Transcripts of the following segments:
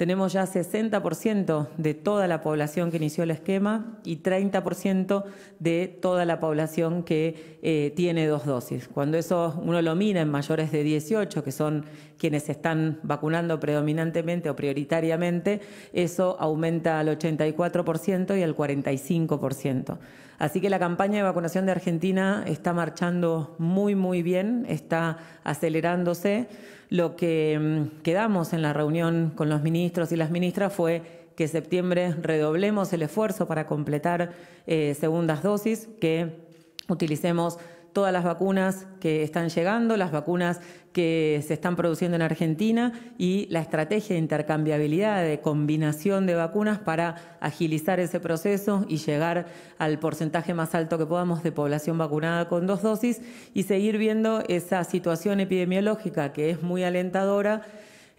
Tenemos ya 60% de toda la población que inició el esquema y 30% de toda la población que eh, tiene dos dosis. Cuando eso uno lo mira en mayores de 18, que son quienes están vacunando predominantemente o prioritariamente, eso aumenta al 84% y al 45%. Así que la campaña de vacunación de Argentina está marchando muy, muy bien, está acelerándose. Lo que mm, quedamos en la reunión con los ministros y las ministras fue que septiembre redoblemos el esfuerzo para completar eh, segundas dosis, que utilicemos todas las vacunas que están llegando, las vacunas que se están produciendo en Argentina y la estrategia de intercambiabilidad, de combinación de vacunas para agilizar ese proceso y llegar al porcentaje más alto que podamos de población vacunada con dos dosis y seguir viendo esa situación epidemiológica que es muy alentadora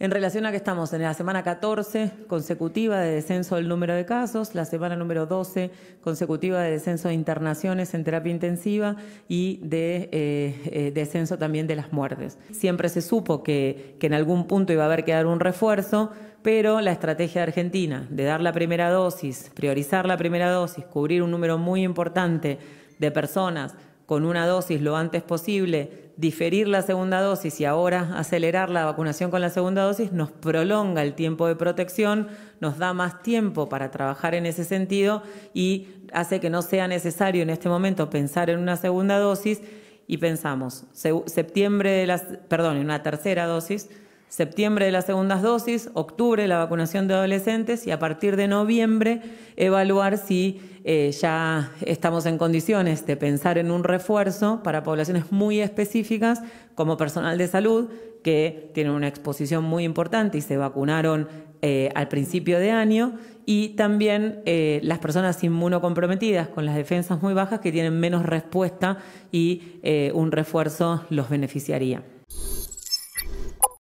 en relación a que estamos en la semana 14 consecutiva de descenso del número de casos, la semana número 12 consecutiva de descenso de internaciones en terapia intensiva y de eh, eh, descenso también de las muertes. Siempre se supo que, que en algún punto iba a haber que dar un refuerzo pero la estrategia de Argentina de dar la primera dosis, priorizar la primera dosis, cubrir un número muy importante de personas con una dosis lo antes posible, diferir la segunda dosis y ahora acelerar la vacunación con la segunda dosis nos prolonga el tiempo de protección, nos da más tiempo para trabajar en ese sentido y hace que no sea necesario en este momento pensar en una segunda dosis y pensamos septiembre de las, perdón, en una tercera dosis septiembre de las segundas dosis, octubre la vacunación de adolescentes y a partir de noviembre evaluar si eh, ya estamos en condiciones de pensar en un refuerzo para poblaciones muy específicas como personal de salud que tienen una exposición muy importante y se vacunaron eh, al principio de año y también eh, las personas inmunocomprometidas con las defensas muy bajas que tienen menos respuesta y un refuerzo los beneficiaría.